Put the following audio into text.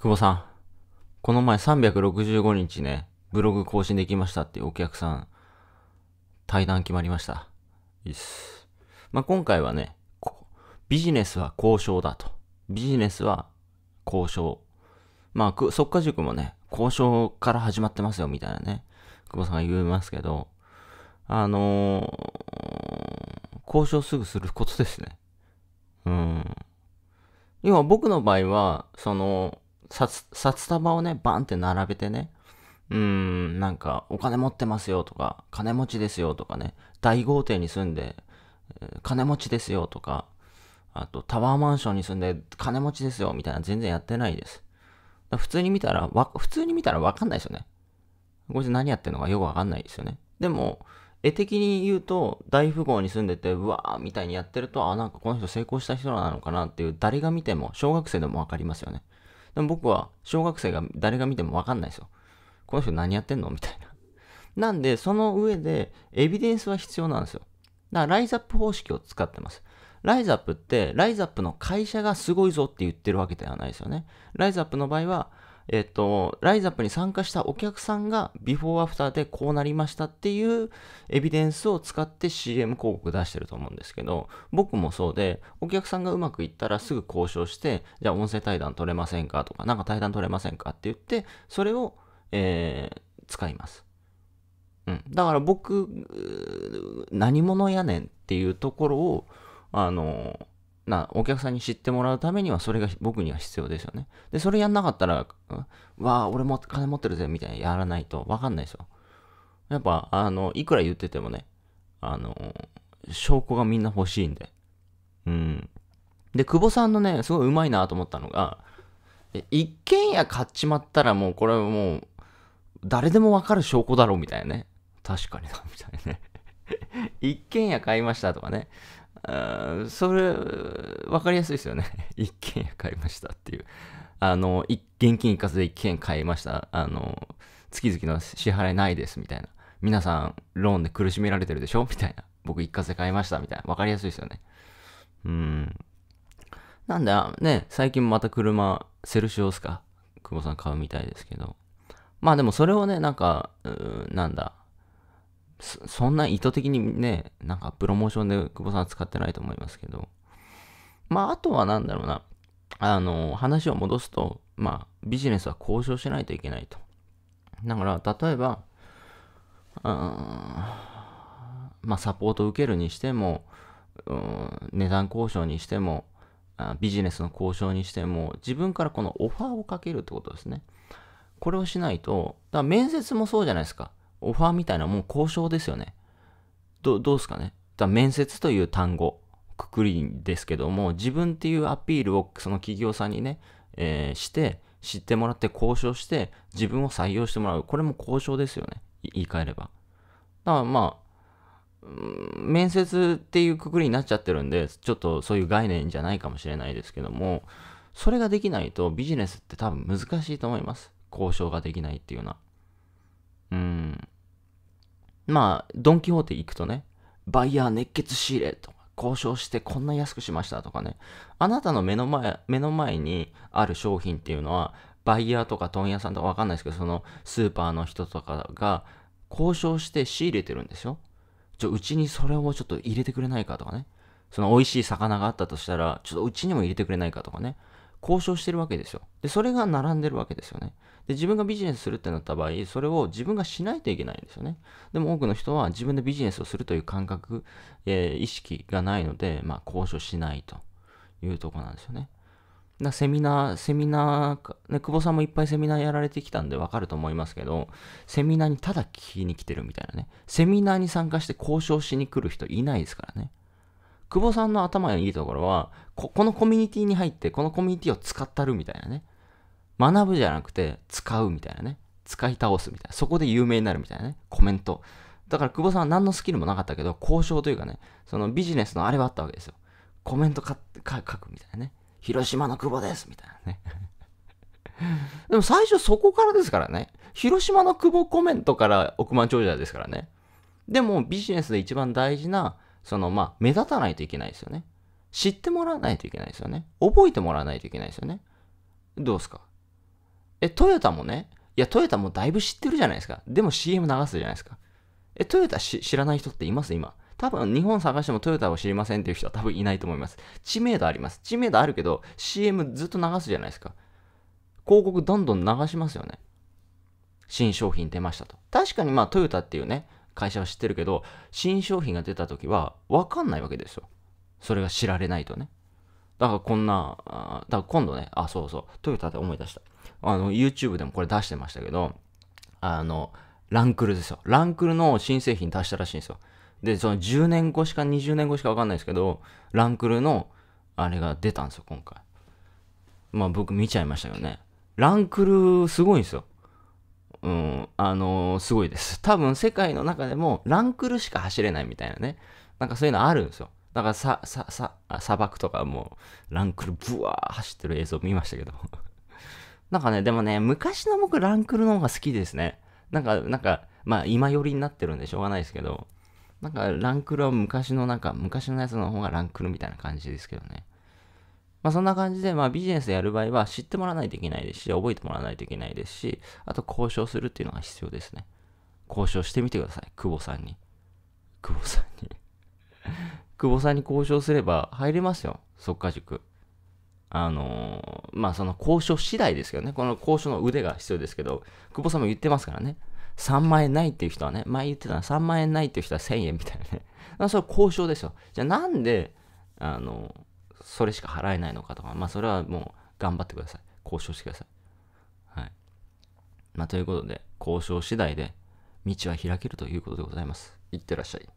久保さん、この前365日ね、ブログ更新できましたっていうお客さん、対談決まりました。いいっす。まあ、今回はね、ビジネスは交渉だと。ビジネスは交渉。まあ、即か、塾もね、交渉から始まってますよみたいなね、久保さんが言いますけど、あのー、交渉すぐすることですね。うん。要は僕の場合は、その、札、札束をね、バンって並べてね、うーん、なんか、お金持ってますよとか、金持ちですよとかね、大豪邸に住んで、金持ちですよとか、あとタワーマンションに住んで金持ちですよみたいな全然やってないです。普通に見たら、普通に見たらわかんないですよね。こいつ何やってんのかよくわかんないですよね。でも、絵的に言うと、大富豪に住んでて、うわーみたいにやってると、あ、なんかこの人成功した人なのかなっていう、誰が見ても、小学生でもわかりますよね。でも僕は小学生が誰が見てもわかんないですよ。この人何やってんのみたいな。なんで、その上でエビデンスは必要なんですよ。だからライザップ方式を使ってます。ライザップって、ライザップの会社がすごいぞって言ってるわけではないですよね。ライザップの場合は、えっと、ライザップに参加したお客さんが、ビフォーアフターでこうなりましたっていうエビデンスを使って CM 広告出してると思うんですけど、僕もそうで、お客さんがうまくいったらすぐ交渉して、じゃあ音声対談取れませんかとか、なんか対談取れませんかって言って、それを、えー、使います。うん。だから僕、何者やねんっていうところを、あのーなお客さんに知ってもらうためにはそれが僕には必要ですよね。で、それやんなかったら、わあ、俺も金持ってるぜ、みたいなやらないとわかんないですよ。やっぱ、あの、いくら言っててもね、あの、証拠がみんな欲しいんで。うん。で、久保さんのね、すごいうまいなと思ったのが、一軒家買っちまったらもうこれはもう、誰でもわかる証拠だろうみたいなね。確かにな、みたいなね。一軒家買いましたとかね。あそれ、わかりやすいですよね。一軒家買いましたっていう。あの、現金一括で一軒買いました。あの、月々の支払いないですみたいな。皆さん、ローンで苦しめられてるでしょみたいな。僕一括で買いましたみたいな。わかりやすいですよね。うん。なんだ、ね、最近また車、セルシオスか。久保さん買うみたいですけど。まあでもそれをね、なんか、うなんだ、そんな意図的にね、なんかプロモーションで久保さんは使ってないと思いますけど。まあ、あとはなんだろうな。あの、話を戻すと、まあ、ビジネスは交渉しないといけないと。だから、例えば、まあ、サポートを受けるにしても、値段交渉にしても、ビジネスの交渉にしても、自分からこのオファーをかけるってことですね。これをしないと、だから面接もそうじゃないですか。オファーみたいなもう交渉ですよね。ど、どうすかね。だ面接という単語、くくりですけども、自分っていうアピールをその企業さんにね、えー、して、知ってもらって交渉して、自分を採用してもらう。これも交渉ですよね。言い換えれば。だからまあ、面接っていうくくりになっちゃってるんで、ちょっとそういう概念じゃないかもしれないですけども、それができないとビジネスって多分難しいと思います。交渉ができないっていうのは。うん。まあ、ドン・キホーテ行くとね、バイヤー熱血仕入れとか、交渉してこんな安くしましたとかね、あなたの目の前、目の前にある商品っていうのは、バイヤーとか問屋さんとかわかんないですけど、そのスーパーの人とかが交渉して仕入れてるんですよ。ちょ、うちにそれをちょっと入れてくれないかとかね。その美味しい魚があったとしたら、ちょっとうちにも入れてくれないかとかね。交渉してるわけですよ。で、それが並んでるわけですよね。で、自分がビジネスするってなった場合、それを自分がしないといけないんですよね。でも多くの人は自分でビジネスをするという感覚、えー、意識がないので、まあ、交渉しないというとこなんですよね。だセミナー、セミナー、ね、久保さんもいっぱいセミナーやられてきたんでわかると思いますけど、セミナーにただ聞きに来てるみたいなね。セミナーに参加して交渉しに来る人いないですからね。久保さんの頭のいいところはこ、このコミュニティに入って、このコミュニティを使ったるみたいなね。学ぶじゃなくて、使うみたいなね。使い倒すみたいな。そこで有名になるみたいなね。コメント。だから久保さんは何のスキルもなかったけど、交渉というかね、そのビジネスのあれはあったわけですよ。コメント書くみたいなね。広島の久保ですみたいなね。でも最初そこからですからね。広島の久保コメントから億万長者ですからね。でもビジネスで一番大事な、そのまあ目立たないといけないですよね。知ってもらわないといけないですよね。覚えてもらわないといけないですよね。どうですかえ、トヨタもね、いや、トヨタもだいぶ知ってるじゃないですか。でも CM 流すじゃないですか。え、トヨタ知らない人っています今。多分、日本探してもトヨタを知りませんっていう人は多分いないと思います。知名度あります。知名度あるけど、CM ずっと流すじゃないですか。広告どんどん流しますよね。新商品出ましたと。確かにまあ、トヨタっていうね、会社は知ってるけど、新商品が出た時はわかんないわけですよ。それが知られないとね。だからこんな、だから今度ね、あ、そうそう、トヨタで思い出した。あの、YouTube でもこれ出してましたけど、あの、ランクルですよ。ランクルの新製品出したらしいんですよ。で、その10年後しか20年後しかわかんないですけど、ランクルのあれが出たんですよ、今回。まあ僕見ちゃいましたけどね。ランクルすごいんですよ。うん、あのー、すごいです。多分世界の中でもランクルしか走れないみたいなね。なんかそういうのあるんですよ。だからさ、さ、さ、砂漠とかもうランクルブワー走ってる映像見ましたけど。なんかね、でもね、昔の僕、ランクルの方が好きですね。なんか、なんか、まあ、今寄りになってるんでしょうがないですけど、なんか、ランクルは昔の、なんか、昔のやつの方がランクルみたいな感じですけどね。まあ、そんな感じで、まあ、ビジネスやる場合は知ってもらわないといけないですし、覚えてもらわないといけないですし、あと交渉するっていうのが必要ですね。交渉してみてください。久保さんに。久保さんに 久保さんに交渉すれば入れますよ。っか、塾。あのー、まあその交渉次第ですけどね、この交渉の腕が必要ですけど、久保さんも言ってますからね、3万円ないっていう人はね、前言ってたの3万円ないっていう人は1000円みたいなね、だそれは交渉ですよ。じゃあなんで、あのー、それしか払えないのかとか、まあそれはもう頑張ってください。交渉してください。はい。まあということで、交渉次第で道は開けるということでございます。いってらっしゃい。